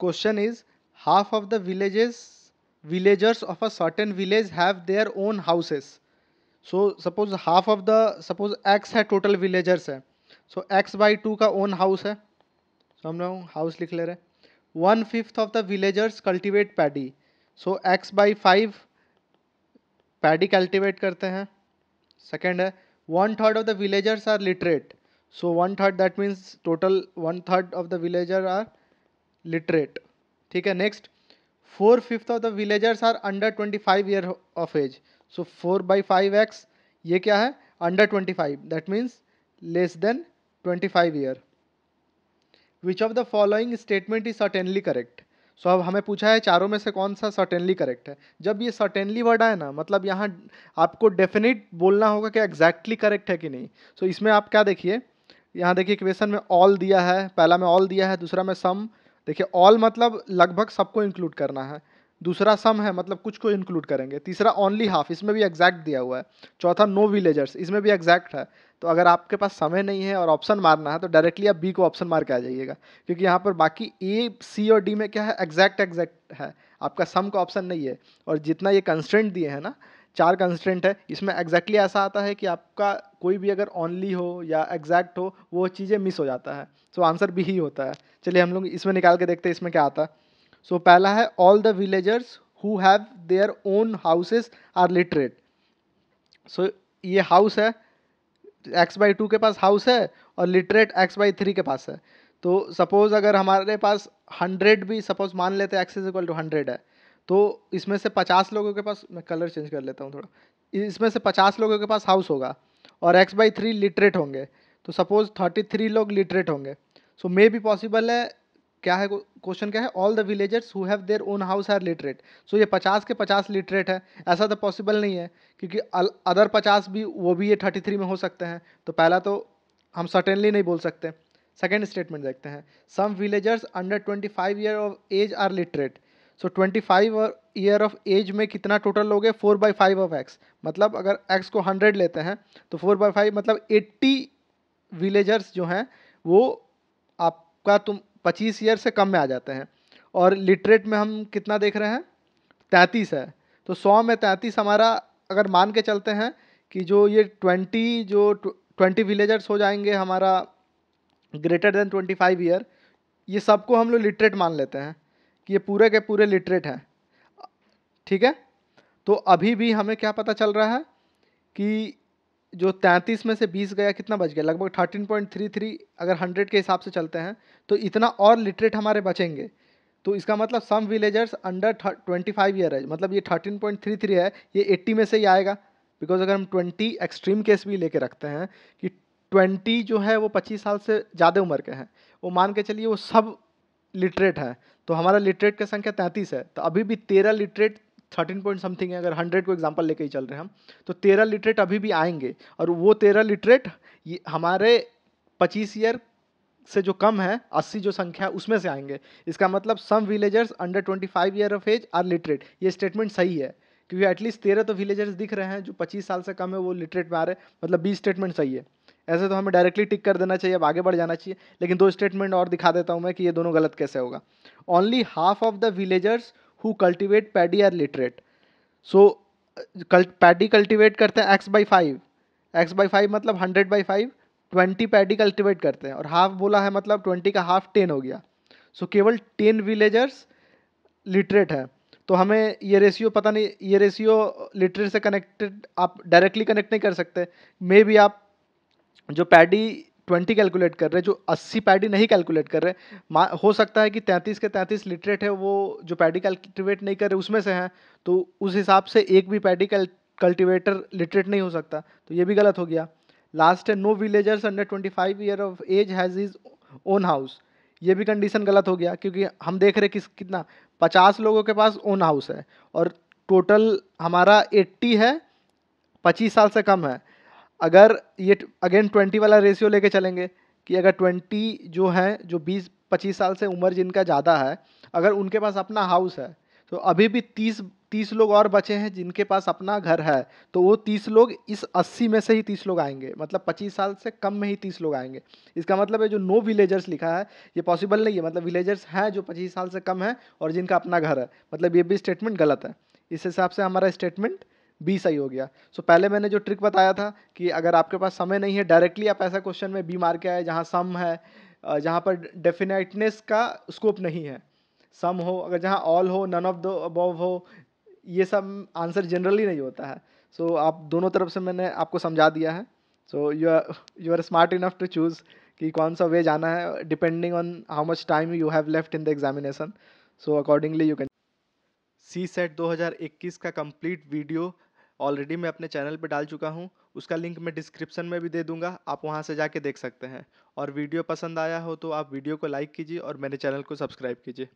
question is half of the villages villagers of a certain village have their own houses so suppose half of the suppose X है total villagers है so X by two का own house है हम लोग house लिख ले रहे one fifth of the villagers cultivate paddy so X by five paddy cultivate करते हैं सेकेंड है one third of the villagers are literate so one third that means total one third of the villager are literate ठीक है next four fifth of the villagers are under twenty five year of age so four by five X ये क्या है under twenty five that means less than twenty five year which of the following statement is certainly correct so अब हमें पूछा है चारों में से कौन सा सर्टेनली करेक्ट है जब ये सर्टेनली वर्ड आए ना मतलब यहाँ आपको डेफिनेट बोलना होगा कि एग्जैक्टली exactly करेक्ट है कि नहीं सो so इसमें आप क्या देखिए यहाँ देखिए क्वेश्चन में ऑल दिया है पहला में ऑल दिया है दूसरा में सम देखिए ऑल मतलब लगभग सबको इंक्लूड करना है दूसरा सम है मतलब कुछ को इंक्लूड करेंगे तीसरा ओनली हाफ इसमें भी एग्जैक्ट दिया हुआ है चौथा नो विलेजर्स इसमें भी एग्जैक्ट है तो अगर आपके पास समय नहीं है और ऑप्शन मारना है तो डायरेक्टली आप बी को ऑप्शन मार के आ जाइएगा क्योंकि यहाँ पर बाकी ए सी और डी में क्या है एग्जैक्ट एग्जैक्ट है आपका सम का ऑप्शन नहीं है और जितना ये कंस्टेंट दिए हैं ना चार कंस्टेंट है इसमें एग्जैक्टली exactly ऐसा आता है कि आपका कोई भी अगर ऑनली हो या एग्जैक्ट हो वो चीज़ें मिस हो जाता है सो आंसर भी ही होता है चलिए हम लोग इसमें निकाल के देखते हैं इसमें क्या आता है सो so, पहला है all the villagers who have their own houses are literate so ये हाउस है एक्स बाई टू के पास हाउस है और लिटरेट एक्स बाई थ्री के पास है तो सपोज़ अगर हमारे पास हंड्रेड भी सपोज मान लेते हैं X is equal to hundred है तो इसमें से पचास लोगों के पास मैं कलर चेंज कर लेता हूँ थोड़ा इसमें से पचास लोगों के पास हाउस होगा और एक्स बाई थ्री लिटरेट होंगे तो सपोज थर्टी थ्री लोग लिटरेट होंगे सो मे बी पॉसिबल है क्या है क्वेश्चन क्या है all the villagers who have their own house are literate so ये पचास के पचास लिटरेट है ऐसा तो पॉसिबल नहीं है क्योंकि अदर पचास भी वो भी ये थर्टी थ्री में हो सकते हैं तो पहला तो हम सर्टेनली नहीं बोल सकते सेकेंड स्टेटमेंट देखते हैं some villagers under twenty five year of age are literate so twenty five year of age में कितना टोटल लोगे four by five of X मतलब अगर एक्स को हंड्रेड लेते हैं तो फोर बाई फाइव मतलब एट्टी विलेजर्स जो हैं वो आपका तुम पच्चीस ईयर से कम में आ जाते हैं और लिटरेट में हम कितना देख रहे हैं तैंतीस है तो सौ में तैंतीस हमारा अगर मान के चलते हैं कि जो ये ट्वेंटी जो ट्वेंटी विलेजर्स हो जाएंगे हमारा greater than twenty five year ये सबको हम लोग लिटरेट मान लेते हैं कि ये पूरे के पूरे लिटरेट हैं ठीक है तो अभी भी हमें क्या पता चल रहा है कि जो तैंतीस में से बीस गया कितना बच गया लगभग थर्टीन पॉइंट थ्री थ्री अगर हंड्रेड के हिसाब से चलते हैं तो इतना और लिटरेट हमारे बचेंगे तो इसका मतलब some villagers under twenty five year है मतलब ये थर्टीन पॉइंट थ्री थ्री है ये एट्टी में से ही आएगा बिकॉज अगर हम ट्वेंटी एक्सट्रीम केस भी लेके रखते हैं कि ट्वेंटी जो है वो पच्चीस साल से ज़्यादा उम्र के हैं वो मान के चलिए वो सब लिटरेट हैं तो हमारा लिटरेट की संख्या तैंतीस है तो अभी भी तेरह लिटरेट थर्टीन पॉइंट समथिंग है अगर हंड्रेड को एग्जाम्पल लेके ही चल रहे हैं हम तो तेरह लिटरेट अभी भी आएंगे और वो तेरह लिटरेट ये हमारे पच्चीस ईयर से जो कम है अस्सी जो संख्या उसमें से आएंगे इसका मतलब some villagers under twenty five year of age are literate ये स्टेटमेंट सही है क्योंकि एटलीस्ट तेरह तो विलेजर्स दिख रहे हैं जो पच्चीस साल से कम है वो लिटरेट में आ रहे मतलब बीस स्टेटमेंट सही है ऐसे तो हमें डायरेक्टली टिक कर देना चाहिए अब आगे बढ़ जाना चाहिए लेकिन दो स्टेटमेंट और दिखा देता हूँ मैं कि ये दोनों गलत कैसे होगा only half of the villagers who cultivate paddy are literate so paddy cultivate करते हैं X by five X by five मतलब hundred by five twenty paddy cultivate करते हैं और हाफ बोला है मतलब ट्वेंटी का हाफ टेन हो गया सो so, केवल टेन विलेजर्स लिटरेट है तो हमें ये रेशियो पता नहीं ये रेशियो लिटरेट से कनेक्टेड आप डायरेक्टली कनेक्ट नहीं कर सकते मे भी आप जो पैडी ट्वेंटी कैलकुलेट कर रहे हैं जो अस्सी पैडी नहीं कैलकुलेट कर रहे हो सकता है कि तैंतीस के तैंतीस लिटरेट है वो जो पैडी कैल्टिवेट नहीं कर रहे उसमें से हैं तो उस हिसाब से एक भी पैडी कल्टिवेटर लिटरेट नहीं हो सकता तो ये भी गलत हो गया लास्ट है no villagers under twenty five year of age has his own house ये भी कंडीशन गलत हो गया क्योंकि हम देख रहे किस कितना पचास लोगों के पास ओन हाउस है और टोटल हमारा एट्टी है पच्चीस साल से कम है अगर ये अगेन ट्वेंटी वाला रेशियो लेके चलेंगे कि अगर ट्वेंटी जो हैं जो बीस पच्चीस साल से उम्र जिनका ज़्यादा है अगर उनके पास अपना हाउस है तो अभी भी तीस तीस लोग और बचे हैं जिनके पास अपना घर है तो वो तीस लोग इस अस्सी में से ही तीस लोग आएंगे मतलब पच्चीस साल से कम में ही तीस लोग आएंगे इसका मतलब है जो नो विलेजर्स लिखा है ये पॉसिबल नहीं है मतलब विलेजर्स हैं जो पच्चीस साल से कम है और जिनका अपना घर है मतलब ये भी स्टेटमेंट गलत है इस हिसाब से हमारा स्टेटमेंट बी सही हो गया सो पहले मैंने जो ट्रिक बताया था कि अगर आपके पास समय नहीं है डायरेक्टली आप ऐसा क्वेश्चन में बी मार के आए जहाँ सम है जहाँ पर डेफिनेटनेस का स्कोप नहीं है सम हो अगर जहाँ ऑल हो नन ऑफ द अबव हो ये सब आंसर जनरली नहीं होता है सो so, आप दोनों तरफ से मैंने आपको समझा दिया है so you are you are smart enough to choose कि कौन सा वे जाना है depending on how much time you have left in the examination so accordingly you can see set 2021 का कंप्लीट वीडियो ऑलरेडी मैं अपने चैनल पे डाल चुका हूँ उसका लिंक मैं डिस्क्रिप्शन में भी दे दूँगा आप वहाँ से जाके देख सकते हैं और वीडियो पसंद आया हो तो आप वीडियो को लाइक कीजिए और मेरे चैनल को सब्सक्राइब कीजिए